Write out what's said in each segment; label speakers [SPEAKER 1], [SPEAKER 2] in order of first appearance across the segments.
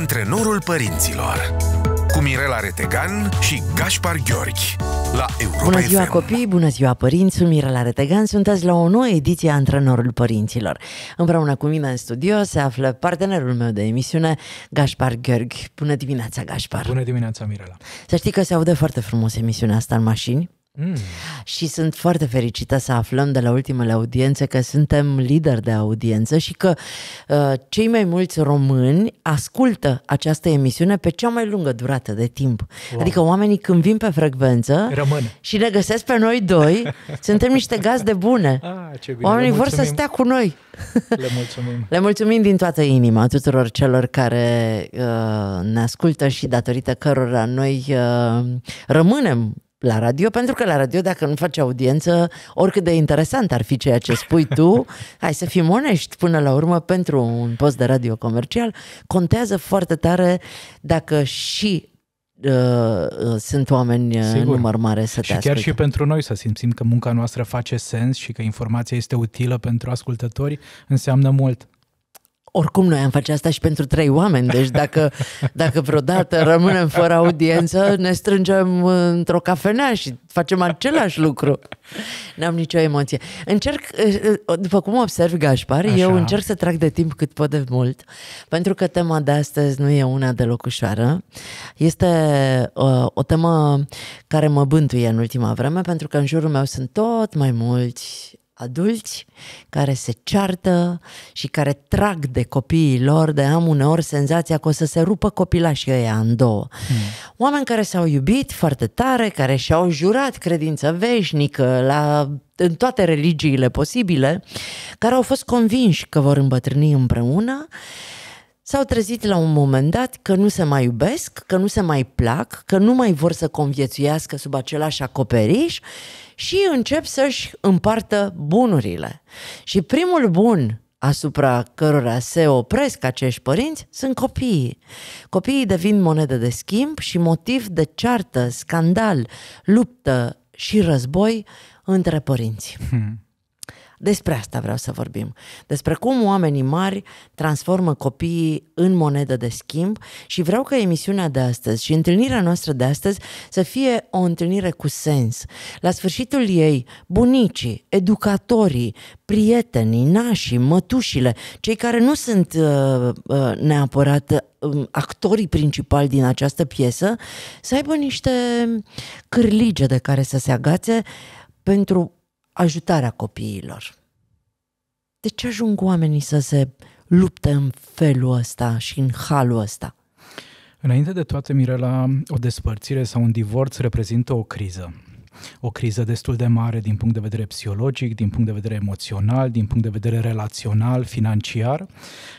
[SPEAKER 1] Antrenorul părinților cu Mirela Retegan și Gaspar Gheorghi la Europa Bună ziua FM.
[SPEAKER 2] copii, bună ziua părinți, sunt Mirela Retegan, sunteți la o nouă ediție a Antrenorul Părinților. Împreună cu mine în studio se află partenerul meu de emisiune, Gaspar Gheorghi. Bună dimineața, Gaspar! Bună
[SPEAKER 1] dimineața, Mirela!
[SPEAKER 2] Să știi că se aude foarte frumos emisiunea asta în mașini, Mm. Și sunt foarte fericită să aflăm de la ultimele audiențe că suntem lideri de audiență și că uh, cei mai mulți români ascultă această emisiune pe cea mai lungă durată de timp. Wow. Adică oamenii când vin pe frecvență Rămân. și ne găsesc pe noi doi, suntem niște gazde bune. Ah, ce bine. Oamenii vor să stea cu noi. Le mulțumim. Le mulțumim din toată inima tuturor celor care uh, ne ascultă și datorită cărora noi uh, rămânem la radio, pentru că la radio, dacă nu faci audiență, oricât de interesant ar fi ceea ce spui tu, hai să fim onești până la urmă, pentru un post de radio comercial, contează foarte tare dacă și uh, uh, sunt oameni uh, Sigur. număr mare să te Și chiar chiar și
[SPEAKER 1] pentru noi să simțim că munca noastră face sens și că informația este utilă pentru ascultători, înseamnă mult oricum noi am face asta și pentru
[SPEAKER 2] trei oameni, deci dacă, dacă vreodată rămânem fără audiență, ne strângem într-o cafenea și facem același lucru. N-am nicio emoție. Încerc, eh, după cum observ, Gașpar, Așa. eu încerc să trag de timp cât pot de mult, pentru că tema de astăzi nu e una deloc ușoară. Este o, eh, o temă care mă bântuie în ultima vreme, pentru că în jurul meu sunt tot mai mulți adulți care se ceartă și care trag de copiii lor, de am uneori senzația că o să se rupă copilașii ăia în două. Hmm. Oameni care s-au iubit foarte tare, care și-au jurat credință veșnică la, în toate religiile posibile, care au fost convinși că vor îmbătrâni împreună s-au trezit la un moment dat că nu se mai iubesc, că nu se mai plac, că nu mai vor să conviețuiască sub același acoperiș și încep să-și împartă bunurile. Și primul bun asupra cărora se opresc acești părinți sunt copiii. Copiii devin monedă de schimb și motiv de ceartă, scandal, luptă și război între părinți. Hmm. Despre asta vreau să vorbim. Despre cum oamenii mari transformă copiii în monedă de schimb și vreau ca emisiunea de astăzi și întâlnirea noastră de astăzi să fie o întâlnire cu sens. La sfârșitul ei, bunicii, educatorii, prietenii, nașii, mătușile, cei care nu sunt uh, uh, neapărat um, actorii principali din această piesă, să aibă niște cârlige de care să se agațe pentru ajutarea copiilor. De ce ajung oamenii să se lupte în felul ăsta și în halul ăsta?
[SPEAKER 1] Înainte de toate, Mirela, o despărțire sau un divorț reprezintă o criză. O criză destul de mare din punct de vedere psihologic, din punct de vedere emoțional, din punct de vedere relațional, financiar.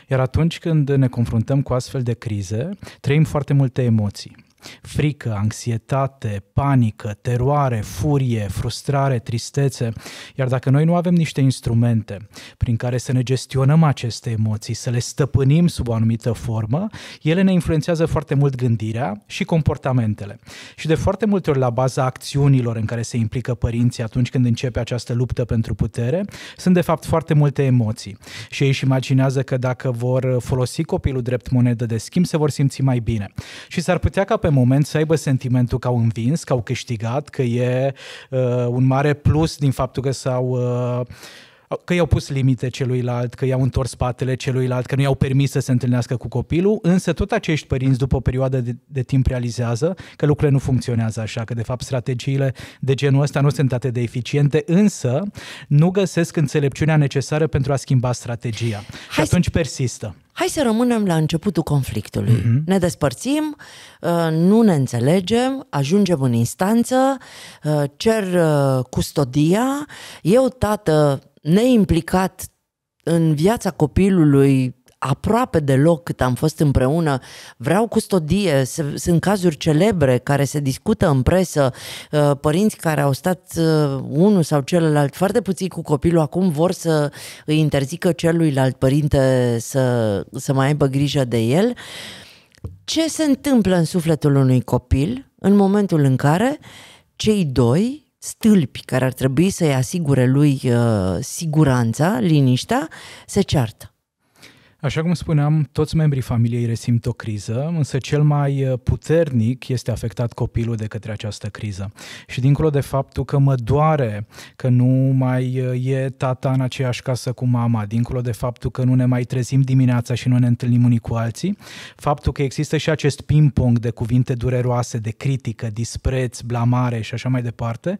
[SPEAKER 1] Iar atunci când ne confruntăm cu astfel de crize, trăim foarte multe emoții frică, anxietate, panică, teroare, furie, frustrare, tristețe. Iar dacă noi nu avem niște instrumente prin care să ne gestionăm aceste emoții, să le stăpânim sub o anumită formă, ele ne influențează foarte mult gândirea și comportamentele. Și de foarte multe ori la baza acțiunilor în care se implică părinții atunci când începe această luptă pentru putere, sunt de fapt foarte multe emoții. Și ei își imaginează că dacă vor folosi copilul drept monedă de schimb, se vor simți mai bine. Și s-ar putea ca pe moment să aibă sentimentul că au învins, că au câștigat, că e uh, un mare plus din faptul că s-au uh, că i-au pus limite celuilalt, că i-au întors spatele celuilalt, că nu i-au permis să se întâlnească cu copilul, însă tot acești părinți după o perioadă de, de timp realizează că lucrurile nu funcționează așa, că de fapt strategiile de genul ăsta nu sunt atât de eficiente, însă nu găsesc înțelepciunea necesară pentru a schimba strategia. Hai și atunci să... persistă.
[SPEAKER 2] Hai să rămânem la începutul conflictului. Mm-hmm. Ne despărțim, uh, nu ne înțelegem, ajungem în instanță, uh, cer uh, custodia, eu, tată, neimplicat în viața copilului aproape deloc cât am fost împreună. Vreau custodie, sunt cazuri celebre care se discută în presă, uh, părinți care au stat uh, unul sau celălalt foarte puțin cu copilul, acum vor să îi interzică celuilalt părinte să, să mai aibă grijă de el. Ce se întâmplă în sufletul unui copil în momentul în care cei doi stâlpi care ar trebui să-i asigure lui uh, siguranța, liniștea, se ceartă.
[SPEAKER 1] Așa cum spuneam, toți membrii familiei resimt o criză, însă cel mai uh, puternic este afectat copilul de către această criză. Și dincolo de faptul că mă doare că nu mai uh, e tata în aceeași casă cu mama, dincolo de faptul că nu ne mai trezim dimineața și nu ne întâlnim unii cu alții, faptul că există și acest ping-pong de cuvinte dureroase, de critică, dispreț, blamare și așa mai departe,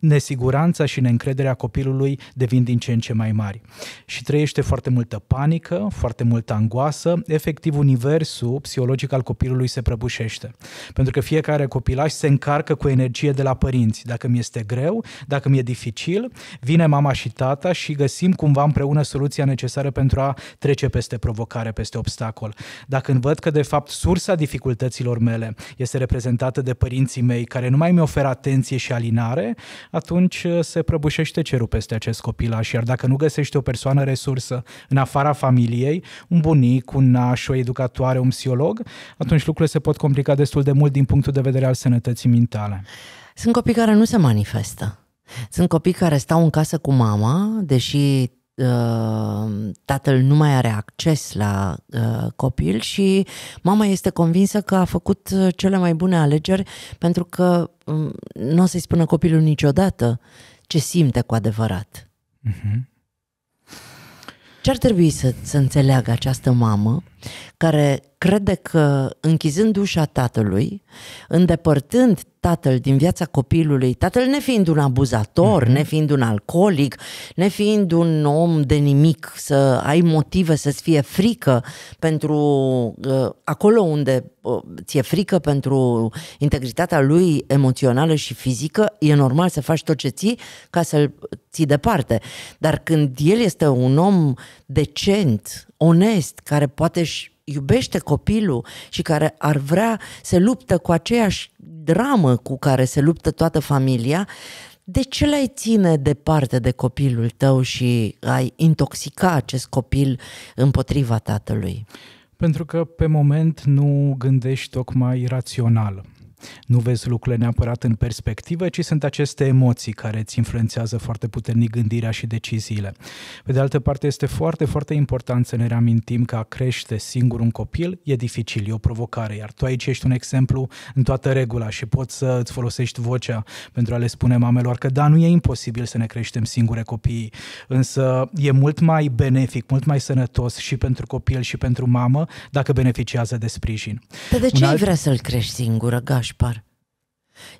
[SPEAKER 1] nesiguranța și neîncrederea copilului devin din ce în ce mai mari și trăiește foarte multă panică, foarte multă angoasă, efectiv universul psihologic al copilului se prăbușește. Pentru că fiecare copilaș se încarcă cu energie de la părinți. Dacă mi este greu, dacă mi e dificil, vine mama și tata și găsim cumva împreună soluția necesară pentru a trece peste provocare, peste obstacol. Dacă văd că de fapt sursa dificultăților mele este reprezentată de părinții mei care nu mai mi oferă atenție și alinare, atunci uh, se prăbușește cerul peste acest copilaș. Iar dacă nu găsești o persoană resursă în afara familiei, un bunic, un naș, o educatoare, un psiholog, atunci lucrurile se pot complica destul de mult din punctul de vedere al sănătății mentale. Sunt copii care nu se manifestă.
[SPEAKER 2] Sunt copii care stau în casă cu mama, deși Uh, tatăl nu mai are acces la uh, copil și mama este convinsă că a făcut uh, cele mai bune alegeri pentru că um, nu o să-i spună copilul niciodată ce simte cu adevărat. Uh-huh. Mhm. Ce ar trebui să, să înțeleagă această mamă care crede că închizând ușa tatălui, îndepărtând tatăl din viața copilului, tatăl nefiind un abuzator, mm-hmm. nefiind un alcoolic, nefiind un om de nimic, să ai motive să-ți fie frică pentru ă, acolo unde ă, ți-e frică pentru integritatea lui emoțională și fizică, e normal să faci tot ce ții ca să-l ții departe. Dar când el este un om decent, onest, care poate și iubește copilul și care ar vrea să luptă cu aceeași dramă cu care se luptă toată familia, de ce l-ai ține departe de copilul tău și ai intoxica acest copil împotriva tatălui?
[SPEAKER 1] Pentru că pe moment nu gândești tocmai rațional. Nu vezi lucrurile neapărat în perspectivă, ci sunt aceste emoții care îți influențează foarte puternic gândirea și deciziile. Pe de altă parte, este foarte, foarte important să ne reamintim că a crește singur un copil e dificil, e o provocare, iar tu aici ești un exemplu în toată regula și poți să îți folosești vocea pentru a le spune mamelor că da, nu e imposibil să ne creștem singure copiii, însă e mult mai benefic, mult mai sănătos și pentru copil și pentru mamă dacă beneficiază de sprijin. Pe de ce un ai vrea să-l crești singură, Gaș? Gașpar.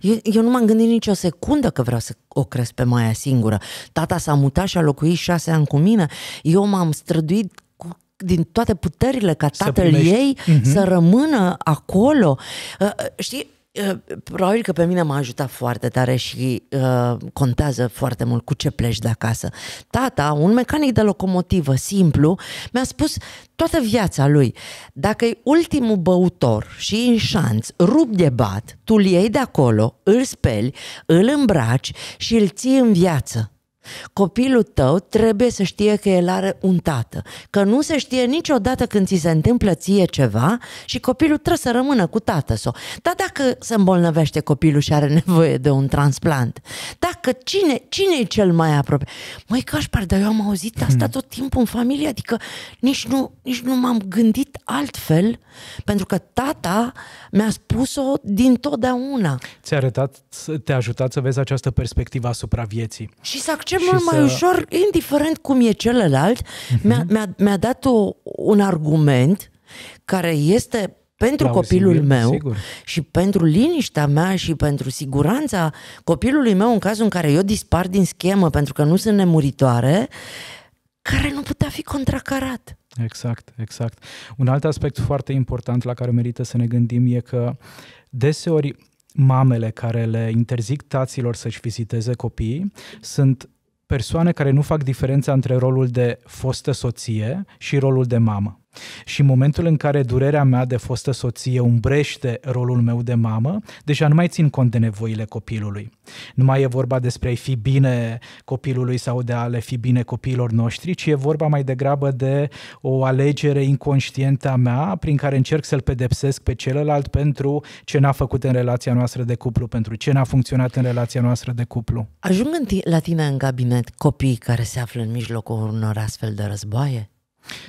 [SPEAKER 1] Eu,
[SPEAKER 2] eu nu m-am gândit nicio secundă că vreau să o cresc pe Maia singură. Tata s-a mutat și a locuit șase ani cu mine. Eu m-am străduit cu, din toate puterile ca tatăl ei uh-huh. să rămână acolo. Uh, știi, Uh, probabil că pe mine m-a ajutat foarte tare și uh, contează foarte mult cu ce pleci de acasă. Tata, un mecanic de locomotivă simplu, mi-a spus toată viața lui, dacă e ultimul băutor și în șanț, rup de bat, tu îl iei de acolo, îl speli, îl îmbraci și îl ții în viață. Copilul tău trebuie să știe că el are un tată, că nu se știe niciodată când ți se întâmplă ție ceva și copilul trebuie să rămână cu tată sau. Dar dacă se îmbolnăvește copilul și are nevoie de un transplant, da, că cine, cine e cel mai aproape? Măi, Cașpar, dar eu am auzit asta hmm. tot timpul în familie, adică nici nu, nici nu m-am gândit altfel, pentru că tata mi-a spus-o din totdeauna.
[SPEAKER 1] Ți-a arătat, te-a ajutat să vezi această perspectivă asupra vieții.
[SPEAKER 2] Și să accept mult să... mai ușor, indiferent cum e celălalt, mhm. mi-a, mi-a, mi-a dat o, un argument care este pentru la copilul sigur, meu sigur. și pentru liniștea mea și pentru siguranța copilului meu în cazul în care eu dispar din schemă pentru că nu sunt nemuritoare, care nu putea fi contracarat.
[SPEAKER 1] Exact, exact. Un alt aspect foarte important la care merită să ne gândim e că deseori mamele care le interzic taților să-și viziteze copiii sunt persoane care nu fac diferența între rolul de fostă soție și rolul de mamă. Și în momentul în care durerea mea de fostă soție umbrește rolul meu de mamă, deja nu mai țin cont de nevoile copilului. Nu mai e vorba despre a fi bine copilului sau de a le fi bine copiilor noștri, ci e vorba mai degrabă de o alegere inconștientă a mea prin care încerc să-l pedepsesc pe celălalt pentru ce n-a făcut în relația noastră de cuplu, pentru ce n-a funcționat în relația noastră de cuplu.
[SPEAKER 2] Ajung la tine în cabinet copii care se află în mijlocul unor astfel de războaie?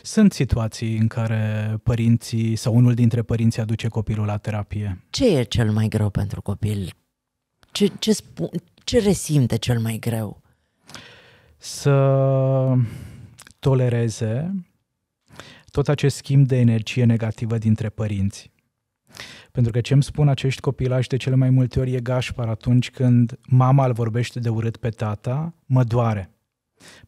[SPEAKER 1] Sunt situații în care părinții sau unul dintre părinții aduce copilul la terapie. Ce e cel mai greu pentru copil? Ce, ce, spun, ce resimte cel mai greu? Să tolereze tot acest schimb de energie negativă dintre părinți. Pentru că ce îmi spun acești copilași de cele mai multe ori e gașpar atunci când mama îl vorbește de urât pe tata, mă doare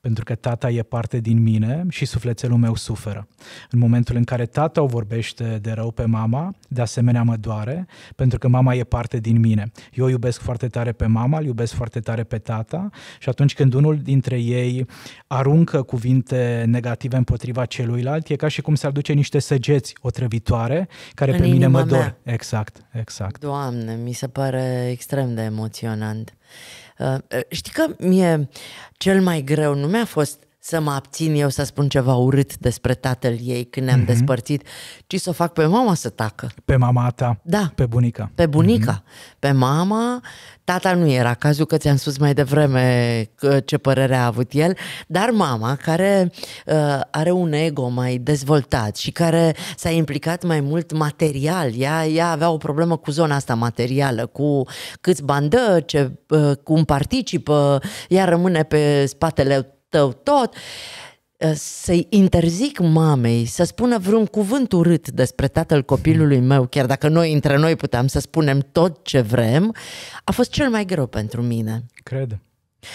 [SPEAKER 1] pentru că tata e parte din mine și sufletelul meu suferă. În momentul în care tata o vorbește de rău pe mama, de asemenea mă doare, pentru că mama e parte din mine. Eu iubesc foarte tare pe mama, îl iubesc foarte tare pe tata și atunci când unul dintre ei aruncă cuvinte negative împotriva celuilalt, e ca și cum s-ar duce niște săgeți otrăvitoare care în pe mine mă dor. Mea. Exact, exact.
[SPEAKER 2] Doamne, mi se pare extrem de emoționant. Uh, uh, știi că mie cel mai greu nu mi-a fost să mă abțin eu să spun ceva urât despre tatăl ei când ne-am mm-hmm. despărțit, ci să o fac pe mama să tacă.
[SPEAKER 1] Pe mama ta, da. pe bunica. Pe bunica,
[SPEAKER 2] mm-hmm. pe mama. Tata nu era cazul că ți-am spus mai devreme ce părere a avut el, dar mama care uh, are un ego mai dezvoltat și care s-a implicat mai mult material, ea, ea avea o problemă cu zona asta materială, cu câți bandă, ce, uh, cum participă, uh, ea rămâne pe spatele tău, tot, ă, să-i interzic mamei să spună vreun cuvânt urât despre tatăl copilului hmm. meu, chiar dacă noi între noi puteam să spunem tot ce vrem, a fost cel mai greu pentru mine. Cred.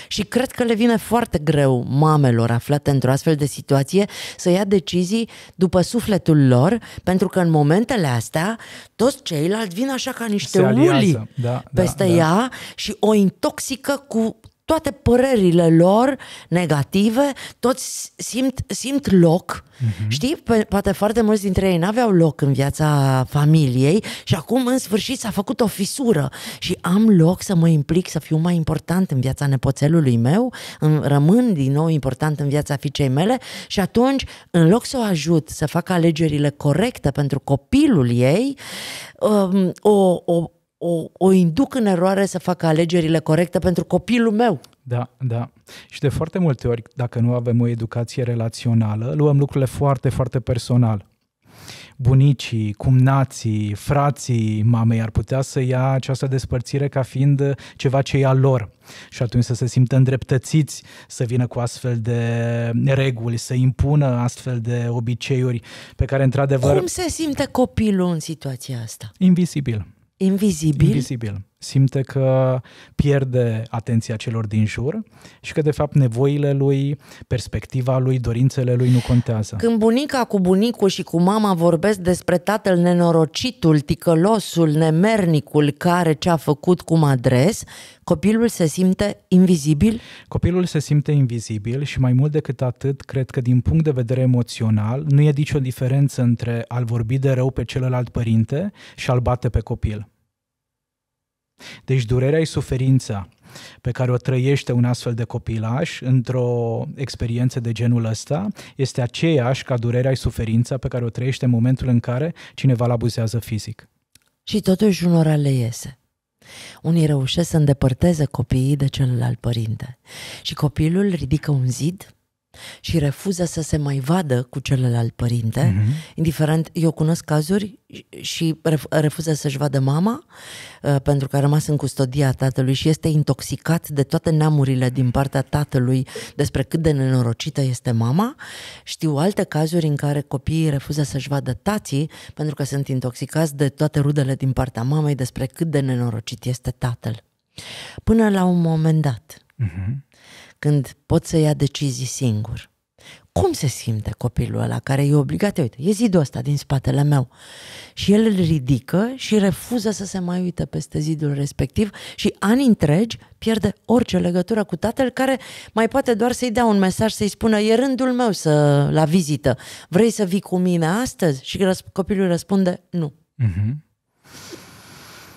[SPEAKER 2] Și cred că le vine foarte greu mamelor aflate într-o astfel de situație să ia decizii după sufletul lor, pentru că în momentele astea toți ceilalți vin așa ca niște Se uli da,
[SPEAKER 1] da, peste da, da. ea
[SPEAKER 2] și o intoxică cu toate părerile lor negative, toți simt, simt loc. Uh-huh. Știi, poate foarte mulți dintre ei n-aveau loc în viața familiei și acum în sfârșit s-a făcut o fisură și am loc să mă implic, să fiu mai important în viața nepoțelului meu, în, rămân din nou important în viața fiicei mele și atunci, în loc să o ajut să facă alegerile corecte pentru copilul ei, um, o, o, o, o induc în eroare să facă alegerile corecte pentru copilul meu.
[SPEAKER 1] Da, da. Și de foarte multe ori, dacă nu avem o educație relațională, luăm lucrurile foarte, foarte personal. Bunicii, cumnații, frații mamei ar putea să ia această despărțire ca fiind ceva ce e a lor și atunci să se simtă îndreptățiți să vină cu astfel de reguli, să impună astfel de obiceiuri pe care într-adevăr... Cum
[SPEAKER 2] se simte copilul în situația asta?
[SPEAKER 1] Invisibil Invisível. simte că pierde atenția celor din jur și că, de fapt, nevoile lui, perspectiva lui, dorințele lui nu contează.
[SPEAKER 2] Când bunica cu bunicul și cu mama vorbesc despre tatăl nenorocitul, ticălosul, nemernicul care ce-a făcut cum adres,
[SPEAKER 1] copilul se simte invizibil? Copilul se simte invizibil și mai mult decât atât, cred că din punct de vedere emoțional, nu e nicio diferență între al vorbi de rău pe celălalt părinte și al bate pe copil. Deci durerea și suferința pe care o trăiește un astfel de copilaș într-o experiență de genul ăsta este aceeași ca durerea și suferința pe care o trăiește în momentul în care cineva îl abuzează fizic.
[SPEAKER 2] Și totuși unora le iese. Unii reușesc să îndepărteze copiii de celălalt părinte și copilul ridică un zid și refuză să se mai vadă cu celălalt părinte, mm-hmm. indiferent, eu cunosc cazuri și refuză să-și vadă mama uh, pentru că a rămas în custodia tatălui și este intoxicat de toate neamurile din partea tatălui despre cât de nenorocită este mama. Știu alte cazuri în care copiii refuză să-și vadă tații pentru că sunt intoxicați de toate rudele din partea mamei despre cât de nenorocit este tatăl. Până la un moment dat. Uh-huh când pot să ia decizii singur. Cum se simte copilul ăla care e obligat? Uite, e zidul ăsta din spatele meu. Și el îl ridică și refuză să se mai uită peste zidul respectiv și ani întregi pierde orice legătură cu tatăl care mai poate doar să-i dea un mesaj, să-i spună e rândul meu să la vizită, vrei să vii cu mine astăzi? Și răsp- copilul răspunde
[SPEAKER 1] nu. Mm-hmm.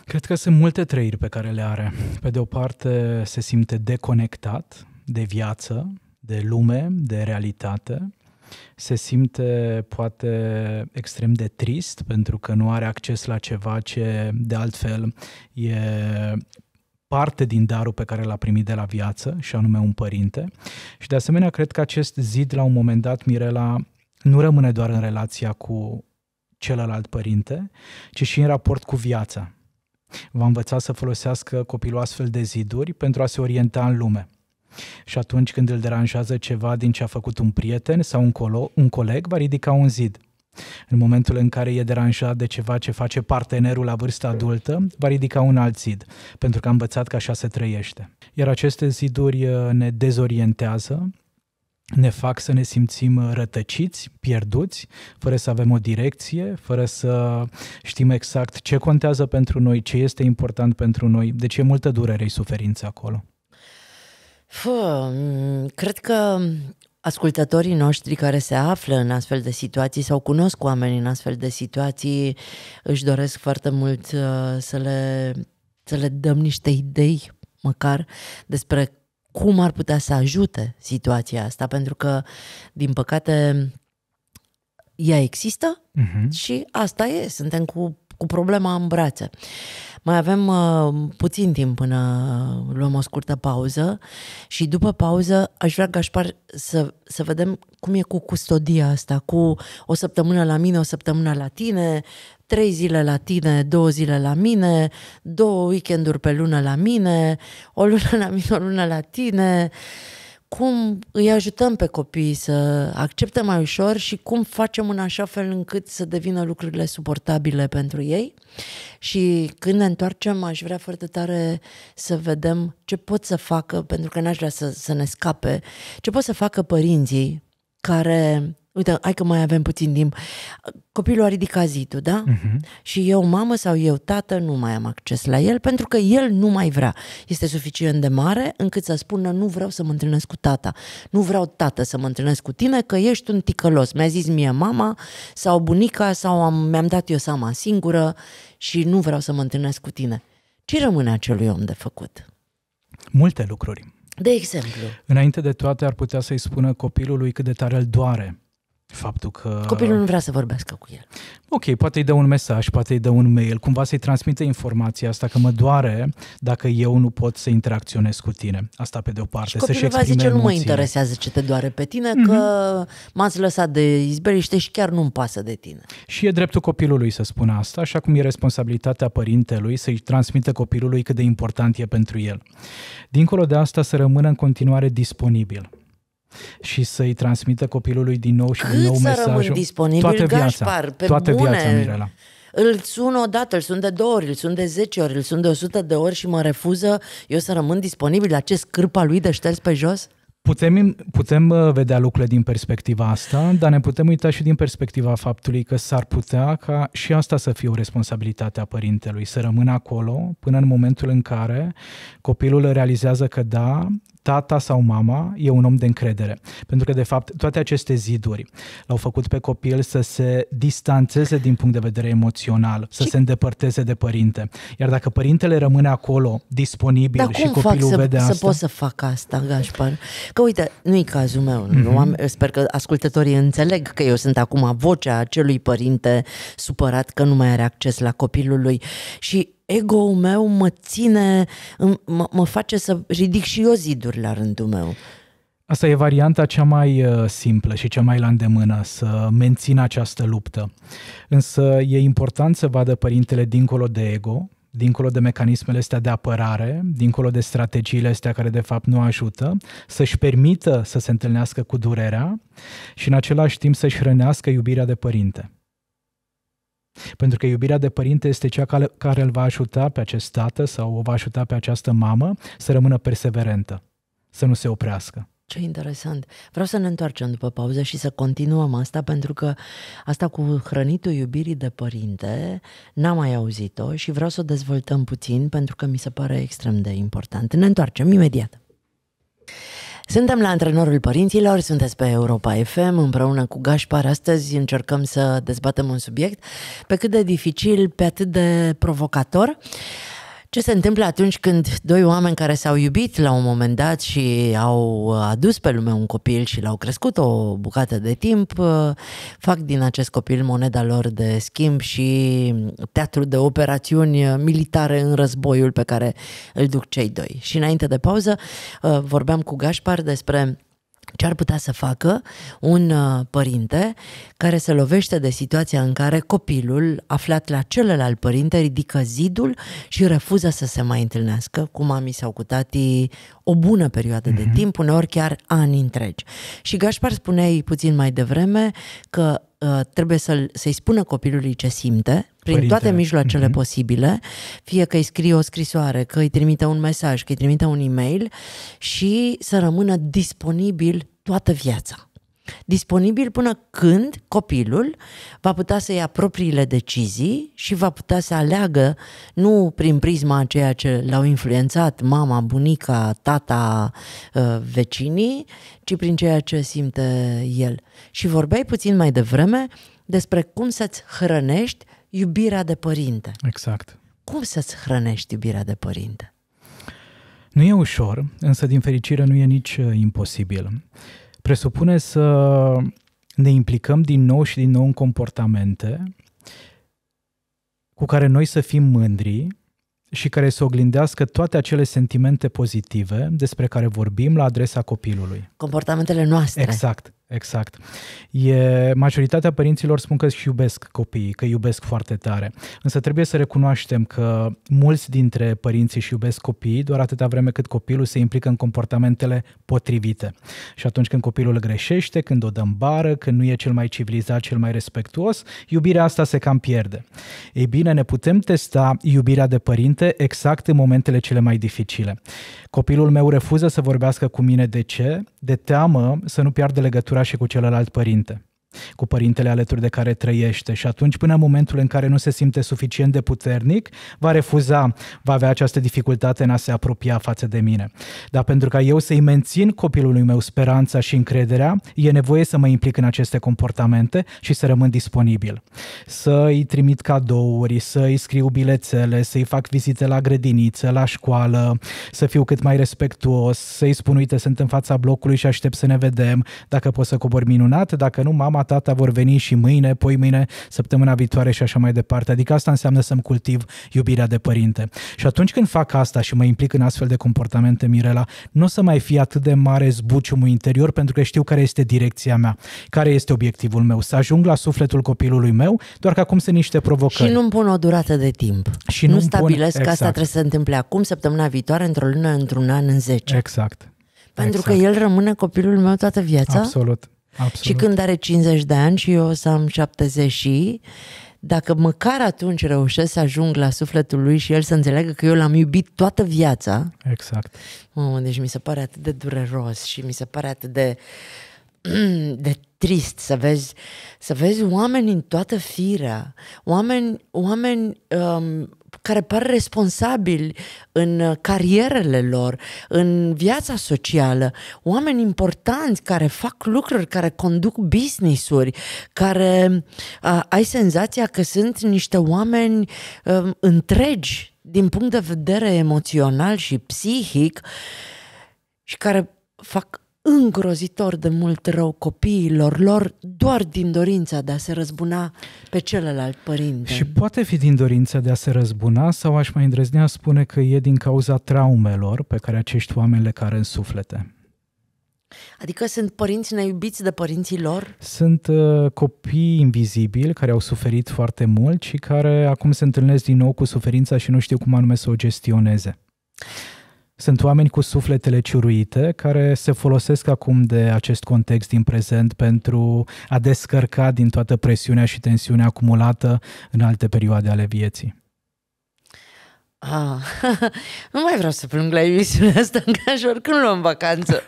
[SPEAKER 1] Cred că sunt multe trăiri pe care le are. Pe de o parte se simte deconectat, de viață, de lume, de realitate. Se simte poate extrem de trist pentru că nu are acces la ceva ce de altfel e parte din darul pe care l-a primit de la viață, și anume un părinte. Și de asemenea, cred că acest zid, la un moment dat, Mirela nu rămâne doar în relația cu celălalt părinte, ci și în raport cu viața. Va învăța să folosească copilul astfel de ziduri pentru a se orienta în lume. Și atunci când îl deranjează ceva din ce a făcut un prieten sau un, colo- un coleg, va ridica un zid. În momentul în care e deranjat de ceva ce face partenerul la vârstă adultă, va ridica un alt zid, pentru că a învățat că așa se trăiește. Iar aceste ziduri uh, ne dezorientează, ne fac să ne simțim uh, rătăciți, pierduți, fără să avem o direcție, fără să știm exact ce contează pentru noi, ce este important pentru noi. Deci e multă durere și suferință acolo.
[SPEAKER 2] Fă, mm, cred că ascultătorii noștri care se află în astfel de situații sau cunosc oameni în astfel de situații își doresc foarte mult uh, să le, să le dăm niște idei măcar despre cum ar putea să ajute situația asta, pentru că, din păcate, ea există uh-huh. și asta e, suntem cu, cu problema în brațe. Uh, mai avem uh, puțin timp până uh, luăm o scurtă pauză și după pauză aș vrea, Gașpar, să, să vedem cum e cu custodia asta, cu o săptămână la mine, o săptămână la tine, trei zile la tine, două zile la mine, două weekenduri pe lună la mine, o lună la mine, o lună la tine. Uh, cum îi ajutăm pe copii să accepte mai ușor și cum facem în așa fel încât să devină lucrurile suportabile pentru ei. Și când ne întoarcem, aș vrea foarte tare să vedem ce pot să facă, pentru că n-aș vrea să, să ne scape, ce pot să facă părinții care uite, hai că mai avem puțin timp. Copilul a ridicat zidul, da? Uh-huh. Și eu, mamă sau eu, tată, nu mai am acces la el pentru că el nu mai vrea. Este suficient de mare încât să spună nu vreau să mă întâlnesc cu tata. Nu vreau tată să mă întâlnesc cu tine că ești un ticălos. Mi-a zis mie mama sau bunica sau am, mi-am dat eu seama singură și nu vreau să mă întâlnesc cu tine. Ce rămâne acelui om de făcut?
[SPEAKER 1] Multe lucruri. De exemplu. Înainte de toate, ar putea să-i spună copilului cât de tare îl doare faptul că... Copilul nu vrea să vorbească cu el. Ok, poate îi dă un mesaj, poate îi dă un mail, cumva să-i transmită informația asta că mă doare dacă eu nu pot să interacționez cu tine. Asta pe de o parte, și să-și exprime zice, emoții. nu mă interesează ce te doare pe tine, mm-hmm. că m-ați
[SPEAKER 2] lăsat de izbeliște și chiar nu-mi pasă de tine.
[SPEAKER 1] Și e dreptul copilului să spună asta, așa cum e responsabilitatea părintelui să-i transmită copilului cât de important e pentru el. Dincolo de asta, să rămână în continuare disponibil și să-i transmită copilului din nou și Cât din nou să mesajul. Rămân disponibil, toată viața, Gașpar, pe toată bune. viața, Mirela.
[SPEAKER 2] Îl sun o dată, îl sun de două ori, îl sun de zece ori, îl sun de o sută de ori și mă refuză eu să rămân disponibil la acest cârpa lui de șters pe jos?
[SPEAKER 1] Putem, putem uh, vedea lucrurile din perspectiva asta, dar ne putem uita și din perspectiva faptului că s-ar putea ca și asta să fie o responsabilitate a părintelui, să rămână acolo până în momentul în care copilul realizează că da, tata sau mama e un om de încredere. Pentru că, de fapt, toate aceste ziduri l-au făcut pe copil să se distanțeze din punct de vedere emoțional, să și... se îndepărteze de părinte. Iar dacă părintele rămâne acolo, disponibil Dar și copilul fac vede să, asta... să pot să
[SPEAKER 2] fac asta, Gașpar? Că, uite, nu e cazul meu. Mm-hmm. Nu mhm. am, sper că ascultătorii înțeleg că eu sunt acum vocea acelui părinte supărat că nu mai are acces la copilul lui și ego-ul meu mă ține, mă, mă face să ridic și eu ziduri la rândul meu.
[SPEAKER 1] Asta e varianta cea mai uh, simplă și cea mai la îndemână, să mențină această luptă. Însă e important să vadă părintele dincolo de ego, dincolo de mecanismele astea de apărare, dincolo de strategiile astea care de fapt nu ajută, să-și permită să se întâlnească cu durerea și în același timp să-și hrănească iubirea de părinte. Pentru că iubirea de părinte este cea care îl va ajuta pe acest tată sau o va ajuta pe această mamă să rămână perseverentă, să nu se oprească.
[SPEAKER 2] Ce interesant. Vreau să ne întoarcem după pauză și să continuăm asta, pentru că asta cu hrănitul iubirii de părinte n-am mai auzit-o și vreau să o dezvoltăm puțin, pentru că mi se pare extrem de important. Ne întoarcem imediat. Suntem la Antrenorul Părinților, sunteți pe Europa FM, împreună cu Gașpar. Astăzi încercăm să dezbatem un subiect pe cât de dificil, pe atât de provocator. Ce se întâmplă atunci când doi oameni care s-au iubit la un moment dat și au adus pe lume un copil și l-au crescut o bucată de timp, uh, fac din acest copil moneda lor de schimb și teatru de operațiuni militare în războiul pe care îl duc cei doi. Și înainte de pauză uh, vorbeam cu Gașpar despre ce ar putea să facă un uh, părinte care se lovește de situația în care copilul, aflat la celălalt părinte, ridică zidul și refuză să se mai întâlnească cu mami sau cu tati o bună perioadă mm-hmm. de mhm. timp, uneori chiar ani întregi. Și Gașpar spuneai puțin mai devreme că uh, trebuie să-i spună copilului ce simte, prin Părintele. toate mijloacele mm-hmm. posibile, fie că îi scrie o scrisoare, că îi trimite un mesaj, că îi trimite un e-mail și să rămână disponibil toată viața. Disponibil până când copilul va putea să ia propriile decizii și va putea să aleagă nu prin prisma a ceea ce l-au influențat mama, bunica, tata, uh, vecinii, ci prin ceea ce simte el. Și vorbeai puțin mai devreme despre cum să-ți hrănești iubirea de părinte. Exact. Cum să-ți hrănești iubirea de părinte?
[SPEAKER 1] Nu e ușor, însă din fericire nu e nici uh, imposibil. Presupune să ne implicăm din nou și din nou în comportamente cu care noi să fim mândri și care să oglindească toate acele sentimente pozitive despre care vorbim la adresa copilului.
[SPEAKER 2] Comportamentele noastre. Exact.
[SPEAKER 1] Exact. E, majoritatea părinților spun că își iubesc copiii, că iubesc foarte tare. Însă trebuie să recunoaștem că mulți dintre părinții își iubesc copiii doar atâta vreme cât copilul se implică în comportamentele potrivite. Și atunci când copilul greșește, când o dăm bară, când nu e cel mai civilizat, cel mai respectuos, iubirea asta se cam pierde. Ei bine, ne putem testa iubirea de părinte exact în momentele cele mai dificile. Copilul meu refuză să vorbească cu mine de ce? De teamă să nu piardă legătura și cu celălalt părinte cu părintele alături de care trăiește și atunci până în momentul în care nu se simte suficient de puternic, va refuza, va avea această dificultate în a se apropia față de mine. Dar pentru ca eu să-i mențin copilului meu speranța și încrederea, e nevoie să mă implic în aceste comportamente și să rămân disponibil. Să-i trimit cadouri, să-i scriu bilețele, să-i fac vizite la grădiniță, la școală, să fiu cât mai respectuos, să-i spun, uite, sunt în fața blocului și aștept să ne vedem, dacă poți să cobori minunat, dacă nu, mama mama, tata vor veni și mâine, poi mâine, săptămâna viitoare și așa mai departe. Adică asta înseamnă să-mi cultiv iubirea de părinte. Și atunci când fac asta și mă implic în astfel de comportamente, Mirela, nu o să mai fie atât de mare zbuciumul interior pentru că știu care este direcția mea, care este obiectivul meu, să ajung la sufletul copilului meu, doar că acum sunt niște provocări. Și nu-mi
[SPEAKER 2] pun o durată de
[SPEAKER 1] timp. Și nu, nu stabilesc pun... că exact. asta trebuie să
[SPEAKER 2] se întâmple acum, săptămâna viitoare, într-o lună, într-un an, în zece. Exact. Pentru exact. că el rămâne copilul meu toată viața. Absolut. Absolut. Și când are 50 de ani și eu o să am 70 și dacă măcar atunci reușesc să ajung la sufletul lui și el să înțeleagă că eu l-am iubit toată viața. Exact. Mă, deci mi se pare atât de dureros și mi se pare atât de de trist să vezi, să vezi oameni în toată firea, oameni, oameni um, care par responsabili în uh, carierele lor, în viața socială, oameni importanți care fac lucruri, care conduc business-uri, care uh, ai senzația că sunt niște oameni uh, întregi din punct de vedere emoțional și psihic și care fac îngrozitor de mult rău copiilor lor doar din dorința de a se răzbuna pe celălalt părinte. Și
[SPEAKER 1] poate fi din dorința de a se răzbuna sau aș mai îndrăznea spune că e din cauza traumelor pe care acești oameni le care în suflete.
[SPEAKER 2] Adică sunt părinți neiubiți de părinții lor?
[SPEAKER 1] Sunt uh, copii invizibili care au suferit foarte mult și care acum se întâlnesc din nou cu suferința și nu știu cum anume să o gestioneze. Sunt oameni cu sufletele ciuruite care se folosesc acum de acest context din prezent pentru a descărca din toată presiunea și tensiunea acumulată în alte perioade ale vieții.
[SPEAKER 2] Ah, nu mai vreau să plâng la emisiunea asta în caz oricând luăm vacanță.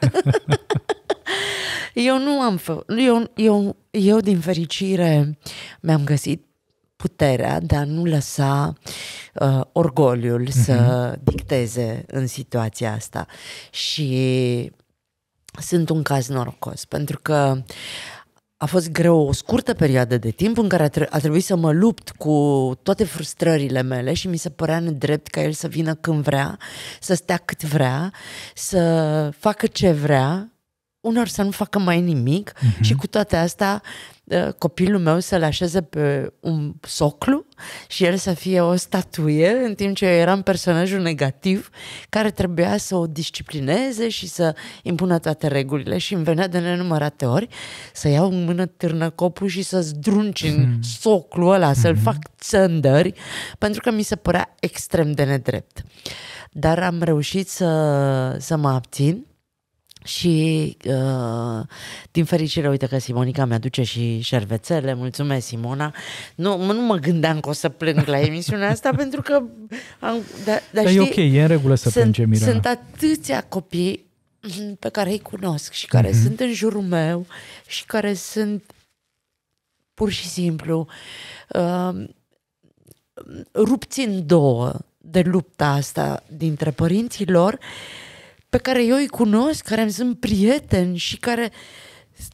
[SPEAKER 2] eu nu am fă... eu, eu, eu, din fericire, mi-am găsit puterea de a nu lăsa uh, orgoliul uh-huh. să dicteze în situația asta. Și sunt un caz norocos, pentru că a fost greu o scurtă perioadă de timp în care a, tre- a trebuit să mă lupt cu toate frustrările mele și mi se părea nedrept ca el să vină când vrea, să stea cât vrea, să facă ce vrea unor să nu facă mai nimic uh-huh. și cu toate astea ă, copilul meu să-l așeze pe un soclu și el să fie o statuie, în timp ce eu eram personajul negativ care trebuia să o disciplineze și să impună toate regulile și îmi venea de nenumărate ori să iau în mână târnă copul și să zdrunci mm. în mhm. soclu ăla, mm-hmm. să-l mhm. fac țândări, pentru că mi se părea extrem de nedrept. Dar am reușit să, să mă abțin și uh, din fericire, uite că Simonica mi-aduce și șervețele, mulțumesc Simona. Nu, nu mă gândeam că o să plâng la emisiunea asta pentru că... Am, da,
[SPEAKER 1] dar da, știi, e ok, e în regulă să sunt, plânge, Sunt
[SPEAKER 2] atâția copii mm, pe care îi cunosc și care mm-hmm. sunt în jurul meu și care sunt pur și simplu uh, rupți în două de lupta asta dintre părinții lor uh, pe care eu îi cunosc, care îmi sunt prieteni și care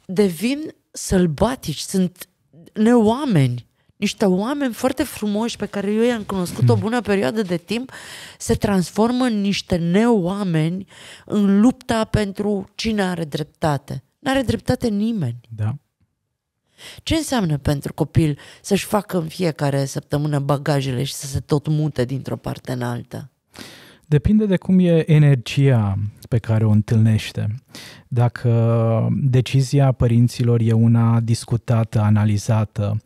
[SPEAKER 2] devin sălbatici, sunt neoameni. Niște oameni foarte frumoși pe care eu i-am cunoscut o hmm. bună perioadă de timp se transformă în niște neoameni în lupta pentru cine are dreptate. N-are dreptate nimeni. Da. Ce înseamnă pentru copil să-și facă în fiecare săptămână bagajele și să se tot mute dintr-o parte în alta?
[SPEAKER 1] Depinde de cum e energia pe care o întâlnește dacă decizia părinților e una discutată, analizată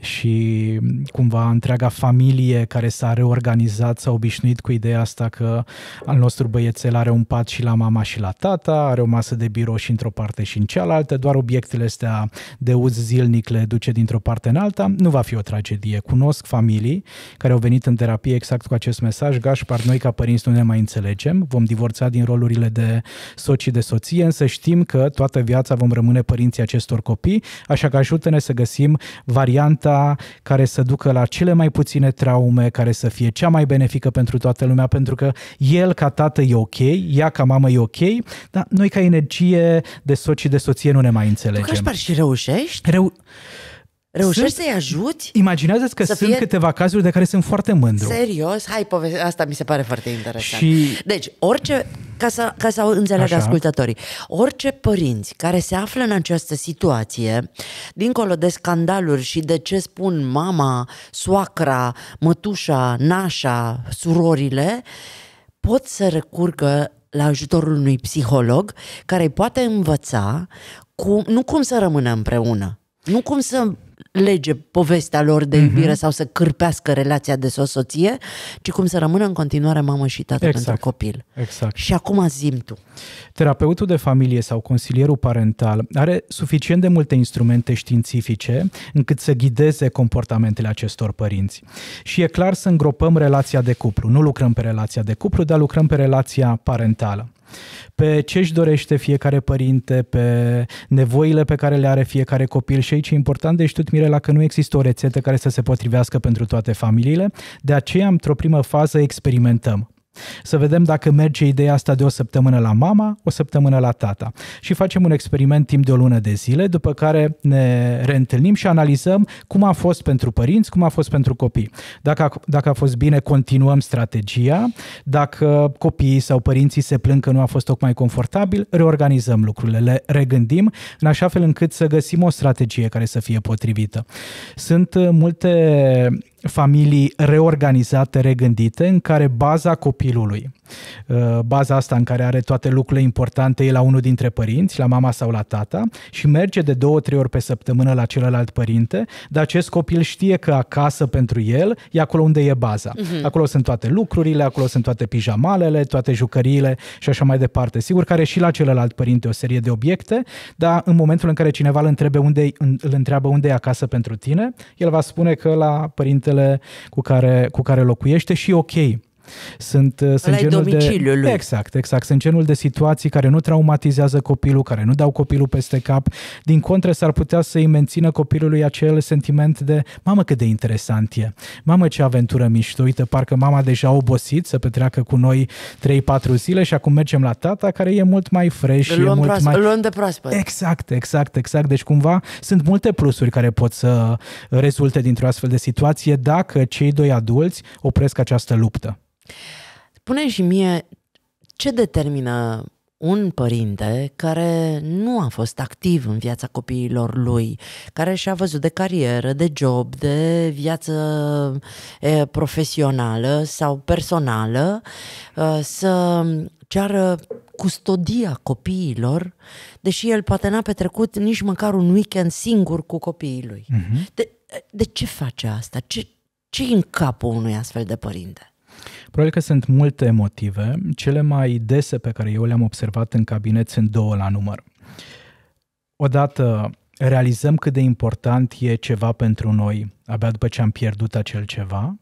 [SPEAKER 1] și cumva întreaga familie care s-a reorganizat s-a obișnuit cu ideea asta că al nostru băiețel are un pat și la mama și la tata, are o masă de birou și într-o parte și în cealaltă, doar obiectele astea de uz zilnic le duce dintr-o parte în alta, nu va fi o tragedie. Cunosc familii care au venit în terapie exact cu acest mesaj, Gașpar, noi ca părinți nu ne mai înțelegem, vom divorța din rolurile de soci și de soție, însă știm că toată viața vom rămâne părinții acestor copii, așa că ajută-ne să găsim varianta care să ducă la cele mai puține traume, care să fie cea mai benefică pentru toată lumea, pentru că el ca tată e ok, ea ca mamă e ok, dar noi ca energie de soci și de soție nu ne mai înțelegem. Tu Caspar și reușești? Reu... Reușești sunt... să-i ajuți? Imaginează-ți că să sunt fie... câteva cazuri de care sunt foarte mândru.
[SPEAKER 2] Serios? Hai, poveste... asta mi se pare foarte interesant. Și... Deci, orice ca să, ca să înțeleagă Așa. ascultătorii. Orice părinți care se află în această situație, dincolo de scandaluri și de ce spun mama, soacra, mătușa, nașa, surorile, pot să recurgă la ajutorul unui psiholog care îi poate învăța cu nu cum să rămână împreună, nu cum să lege povestea lor de mhm. iubire mm-hmm. sau să cârpească relația de soție, ci cum să rămână în continuare mamă și tată exact. pentru
[SPEAKER 1] copil. Exact. Și acum zim tu. Terapeutul de familie sau consilierul parental are suficient de multe instrumente științifice încât să ghideze comportamentele acestor părinți. Și e clar să îngropăm relația de cuplu. Nu lucrăm pe relația de cuplu, dar lucrăm pe relația parentală pe ce își dorește fiecare părinte, pe nevoile pe care le are fiecare copil și aici e important de știut, Mirela, că nu există o rețetă care să se potrivească pentru toate familiile, de aceea, într-o primă fază, experimentăm. Să vedem dacă merge ideea asta de o săptămână la mama, o săptămână la tata. Și facem un experiment timp de o lună de zile, după care ne reîntâlnim și analizăm cum a fost pentru părinți, cum a fost pentru copii. Dacă a, dacă a fost bine, continuăm strategia. Dacă copiii sau părinții se plâng că nu a fost tocmai confortabil, reorganizăm lucrurile, le regândim în așa fel încât să găsim o strategie care să fie potrivită. Sunt uh, multe familii reorganizate, regândite, în care baza copilului, uh, baza asta în care are toate lucrurile importante e la unul dintre părinți, la mama sau la tata și merge de două, trei ori pe săptămână la celălalt părinte, dar acest copil știe că acasă pentru el e acolo unde e baza. Uh-huh. Acolo sunt toate lucrurile, acolo sunt toate pijamalele, toate jucăriile și așa mai departe. Sigur că are și la celălalt părinte o serie de obiecte, dar în momentul în care cineva îl, unde, îl întreabă unde e acasă pentru tine, el va spune că la părinte proiectele cu care, cu care locuiește și ok, sunt, uh, sunt genul de... Lui. Exact, exact. Sunt genul de situații care nu traumatizează copilul, care nu dau copilul peste cap. Din contră, s-ar putea să-i mențină copilului acel sentiment de mamă cât de interesant e, mamă ce aventură mișto, uite, parcă mama deja obosit să petreacă cu noi 3-4 zile și acum mergem la tata care e mult mai fresh, îl luăm, e mult proaspăt, mai... luăm de proaspăt. Exact, exact, exact. Deci cumva sunt multe plusuri care pot să rezulte dintr-o astfel de situație dacă cei doi adulți opresc această luptă
[SPEAKER 2] spune și mie ce determină un părinte care nu a fost activ în viața copiilor lui, care și-a văzut de carieră, de job, de viață e, profesională sau personală, să ceară custodia copiilor, deși el poate n-a petrecut nici măcar un weekend singur cu copiii lui. Uh-huh. De, de ce face asta? Ce, ce în capul unui astfel de părinte?
[SPEAKER 1] Probabil că sunt multe motive. Cele mai dese pe care eu le-am observat în cabinet sunt două la număr. Odată, realizăm cât de important e ceva pentru noi abia după ce am pierdut acel ceva,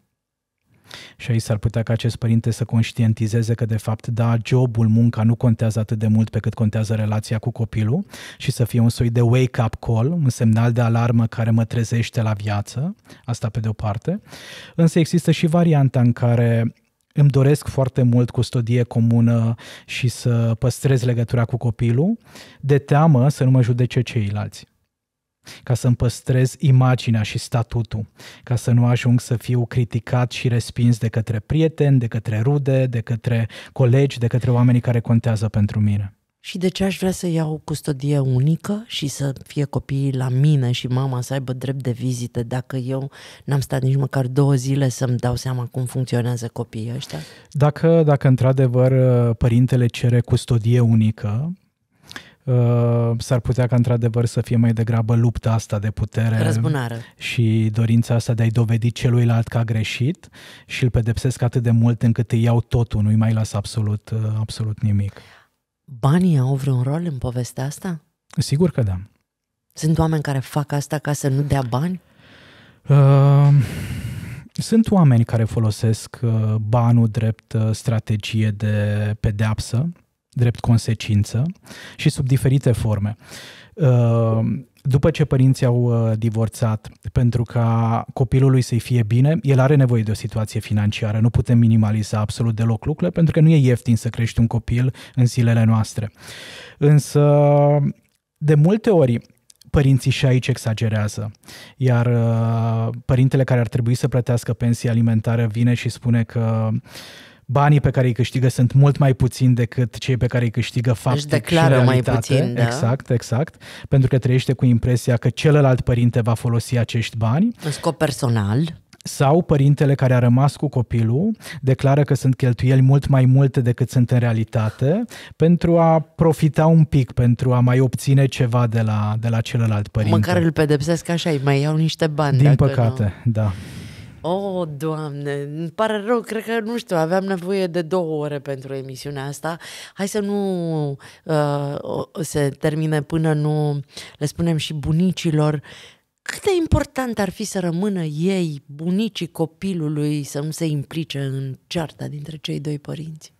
[SPEAKER 1] și aici s-ar putea ca acest părinte să conștientizeze că, de fapt, da, jobul, munca nu contează atât de mult pe cât contează relația cu copilul și să fie un soi de wake-up call, un semnal de alarmă care mă trezește la viață, asta pe de o parte. Însă există și varianta în care îmi doresc foarte mult custodie comună și să păstrez legătura cu copilul, de teamă să nu mă judece ceilalți ca să-mi păstrez imaginea și statutul, ca să nu ajung să fiu criticat și respins de către prieteni, de către rude, de către colegi, de către oamenii care contează pentru mine.
[SPEAKER 2] Și de ce aș vrea să iau custodie unică și să fie copiii la mine și mama să aibă drept de vizită dacă eu n-am stat nici măcar două zile să-mi dau seama cum funcționează copiii ăștia?
[SPEAKER 1] Dacă, dacă într-adevăr uh, părintele cere custodie unică, uh, s-ar putea ca într-adevăr să fie mai degrabă lupta asta de putere Răzbunare. și dorința asta de a-i dovedi celuilalt că a greșit și îl pedepsesc atât de mult încât îi iau totul, nu-i mai las absolut, uh, absolut nimic.
[SPEAKER 2] Banii au vreun rol în povestea asta? Sigur că da. Sunt oameni care fac asta ca să nu dea bani?
[SPEAKER 1] Uh, sunt oameni care folosesc uh, banul drept uh, strategie de pedeapsă, drept consecință și sub diferite forme. Uh, după ce părinții au uh, divorțat, pentru ca copilului să-i fie bine, el are nevoie de o situație financiară. Nu putem minimaliza absolut deloc lucrurile, pentru că nu e ieftin să crești un copil în zilele noastre. Însă, de multe ori, părinții și aici exagerează. Iar uh, părintele care ar trebui să plătească pensie alimentară vine și spune că banii pe care îi câștigă sunt mult mai puțini decât cei pe care îi câștigă faptul Își declară mai puțin, da. Exact, exact. Pentru că trăiește cu impresia că celălalt părinte va folosi acești bani. În scop personal sau părintele care a rămas cu copilul declară că sunt cheltuieli mult mai multe decât sunt în realitate pentru a profita un pic, pentru a mai obține ceva de la, de la celălalt părinte. Măcar îl
[SPEAKER 2] pedepsesc așa, îi mai iau niște bani. Din păcate, nu. da. Oh, Doamne, îmi pare rău, cred că, nu știu, aveam nevoie de două ore pentru emisiunea asta. Hai să nu uh, se termine până nu le spunem și bunicilor cât de important ar fi să rămână ei, bunicii copilului, să nu se implice în cearta dintre cei doi părinți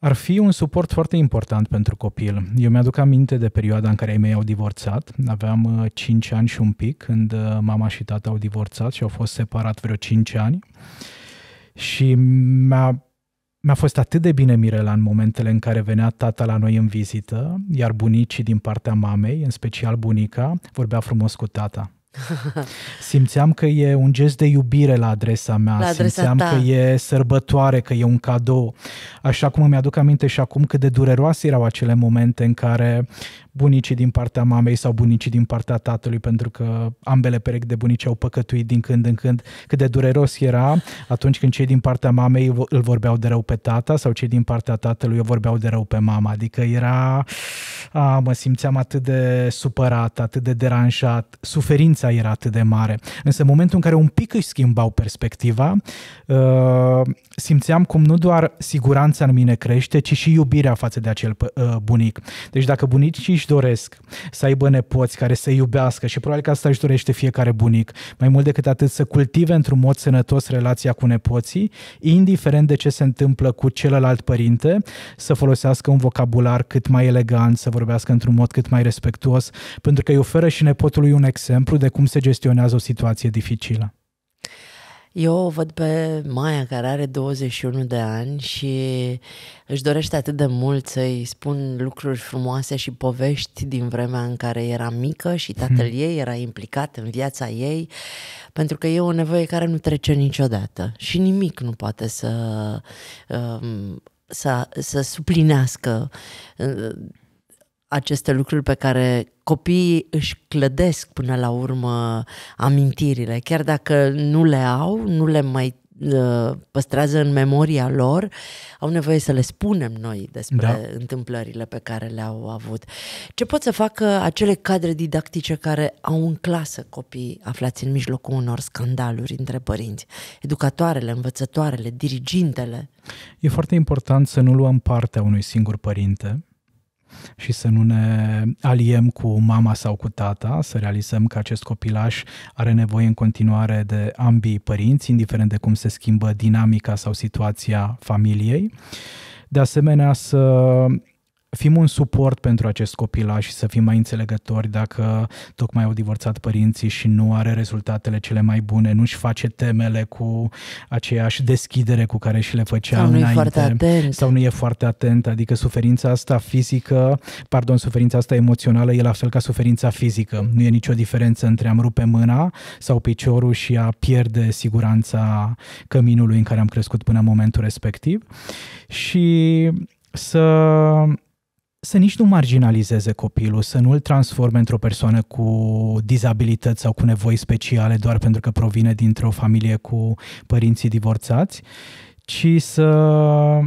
[SPEAKER 1] ar fi un suport foarte important pentru copil. Eu mi-aduc aminte de perioada în care ei mei au divorțat. Aveam 5 uh, ani și un pic când uh, mama și tata au divorțat și au fost separat vreo 5 ani. Și mi-a mi-a fost atât de bine Mirela în momentele în care venea tata la noi în vizită, iar bunicii din partea mamei, în special bunica, vorbea frumos cu tata. Simțeam că e un gest de iubire la adresa mea, la adresa simțeam ta. că e sărbătoare, că e un cadou. Așa cum îmi aduc aminte și acum cât de dureroase erau acele momente în care bunicii din partea mamei sau bunicii din partea tatălui, pentru că ambele perechi de bunici au păcătuit din când în când. Cât de dureros era atunci când cei din partea mamei îl vorbeau de rău pe tata sau cei din partea tatălui îl vorbeau de rău pe mama. Adică era... A, mă simțeam atât de supărat, atât de deranjat, suferința era atât de mare. Însă în momentul în care un pic își schimbau perspectiva, ă, simțeam cum nu doar siguranța în mine crește, ci și iubirea față de acel ă, bunic. Deci dacă bunicii își doresc să aibă nepoți care să iubească și probabil că asta își dorește fiecare bunic. Mai mult decât atât, să cultive într-un mod sănătos relația cu nepoții, indiferent de ce se întâmplă cu celălalt părinte, să folosească un vocabular cât mai elegant, să vorbească într-un mod cât mai respectuos, pentru că îi oferă și nepotului un exemplu de cum se gestionează o situație dificilă.
[SPEAKER 2] Eu o văd pe Maia care are 21 de ani și își dorește atât de mult să-i spun lucruri frumoase și povești din vremea în care era mică și tatăl mhm. ei era implicat în viața ei, pentru că e o nevoie care nu trece niciodată și nimic nu poate să... Um, să, să suplinească uh, aceste lucruri pe care copiii își clădesc până la urmă amintirile, chiar dacă nu le au, nu le mai uh, păstrează în memoria lor, au nevoie să le spunem noi despre da. întâmplările pe care le-au avut. Ce pot să facă acele cadre didactice care au în clasă copii aflați în mijlocul unor scandaluri între părinți? Educatoarele, învățătoarele, dirigintele?
[SPEAKER 1] E foarte important să nu luăm partea unui singur părinte, și să nu ne aliem cu mama sau cu tata, să realizăm că acest copilaș are nevoie în continuare de ambii părinți, indiferent de cum se schimbă dinamica sau situația familiei. De asemenea, să fim un suport pentru acest copilaj și să fim mai înțelegători dacă tocmai au divorțat părinții și nu are rezultatele cele mai bune, nu-și face temele cu aceeași deschidere cu care și le făcea sau înainte. Nu e foarte atent. Sau nu e foarte atent, adică suferința asta fizică, pardon, suferința asta emoțională e la fel ca suferința fizică. Nu e nicio diferență între am rupe mâna sau piciorul și a pierde siguranța căminului în care am crescut până în momentul respectiv. Și să să nici nu marginalizeze copilul, să nu îl transforme într-o persoană cu dizabilități sau cu nevoi speciale doar pentru că provine dintr-o familie cu părinții divorțați, ci să,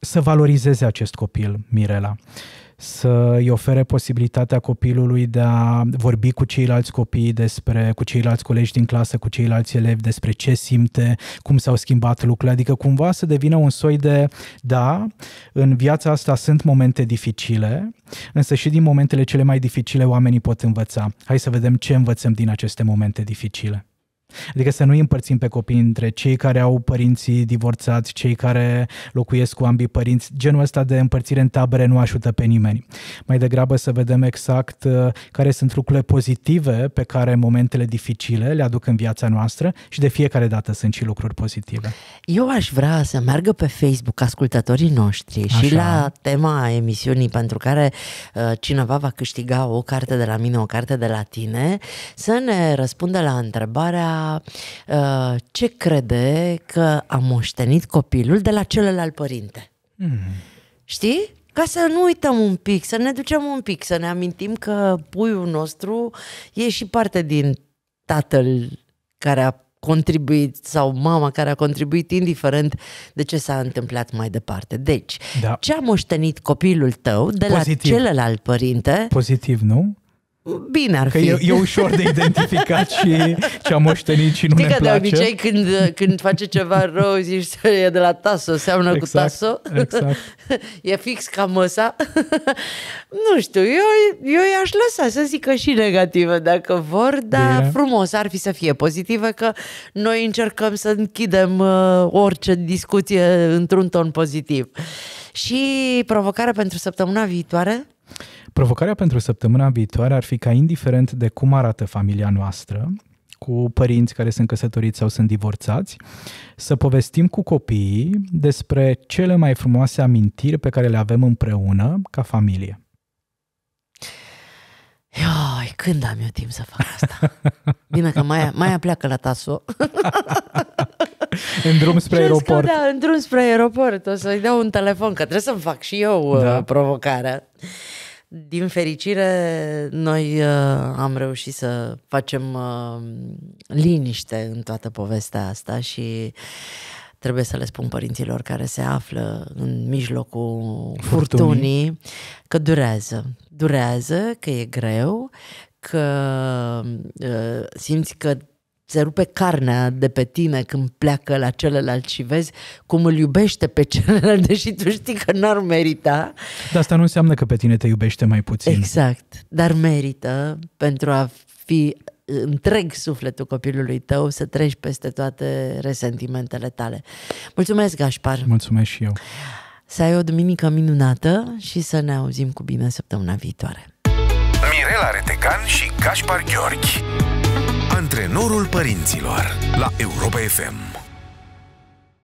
[SPEAKER 1] să valorizeze acest copil, Mirela. Uh, să i ofere posibilitatea copilului de a vorbi cu ceilalți copii despre, cu ceilalți colegi din clasă, cu ceilalți elevi, despre ce simte, cum s-au schimbat lucrurile, adică cumva să devină un soi de, da, în viața asta sunt momente dificile, însă și din momentele cele mai dificile oamenii pot învăța. Hai să vedem ce învățăm din aceste momente dificile. Adică să nu îi împărțim pe copii între cei care au părinții divorțați, cei care locuiesc cu ambii părinți. Genul ăsta de împărțire în tabere nu ajută pe nimeni. Mai degrabă să vedem exact uh, care sunt lucrurile pozitive pe care momentele dificile le aduc în viața noastră și de fiecare dată sunt și lucruri pozitive.
[SPEAKER 2] Eu aș vrea să meargă pe Facebook ascultătorii noștri Așa. și la tema emisiunii pentru care uh, cineva va câștiga o carte de la mine, o carte de la tine, să ne răspundă la întrebarea Uh, ce crede că a moștenit copilul de la celălalt părinte. Mm. Știi? Ca să nu uităm un pic, să ne ducem un pic, să ne amintim că puiul nostru e și parte din tatăl care a contribuit sau mama care a contribuit indiferent de ce s-a întâmplat mai departe. Deci, da. ce a moștenit copilul tău de Pozitiv. la celălalt părinte?
[SPEAKER 1] Pozitiv, nu?
[SPEAKER 2] Bine ar că fi. Că e, e ușor de
[SPEAKER 1] identificat și ce a moștenit și nu Știi ne că place. de obicei
[SPEAKER 2] când, când face ceva rău zici e de la Taso, seamănă exact, cu Taso. Exact. e fix ca măsa. nu știu, eu, eu i-aș lăsa să zică și negativă dacă vor, dar Bine. frumos ar fi să fie pozitivă, că noi încercăm să închidem uh, orice discuție într-un ton pozitiv. Și provocarea pentru săptămâna viitoare?
[SPEAKER 1] Provocarea pentru săptămâna viitoare ar fi ca, indiferent de cum arată familia noastră, cu părinți care sunt căsătoriți sau sunt divorțați, să povestim cu copiii despre cele mai frumoase amintiri pe care le avem împreună ca familie.
[SPEAKER 2] Ioi, când am eu timp să fac asta? Bine că mai, mai pleacă la Taso.
[SPEAKER 1] în drum spre Crezi aeroport.
[SPEAKER 2] da, în drum spre aeroport. O să-i dau un telefon, că trebuie să-mi fac și eu da. Uh, provocarea. Din fericire, noi uh, am reușit să facem uh, liniște în toată povestea asta și trebuie să le spun părinților care se află în mijlocul furtunii, furtunii că durează. Durează, că e greu, că uh, simți că se rupe carnea de pe tine când pleacă la celălalt și vezi cum îl iubește pe celălalt, deși tu știi că n-ar merita.
[SPEAKER 1] Dar asta nu înseamnă că pe tine te iubește mai puțin. Exact,
[SPEAKER 2] dar merită pentru a fi întreg sufletul copilului tău să treci peste toate resentimentele tale. Mulțumesc, Gașpar! Mulțumesc și eu! Să ai o duminică minunată și să ne auzim cu bine săptămâna viitoare.
[SPEAKER 1] Mirela Retecan și Gașpar Gheorghi Antrenorul părinților la Europa FM.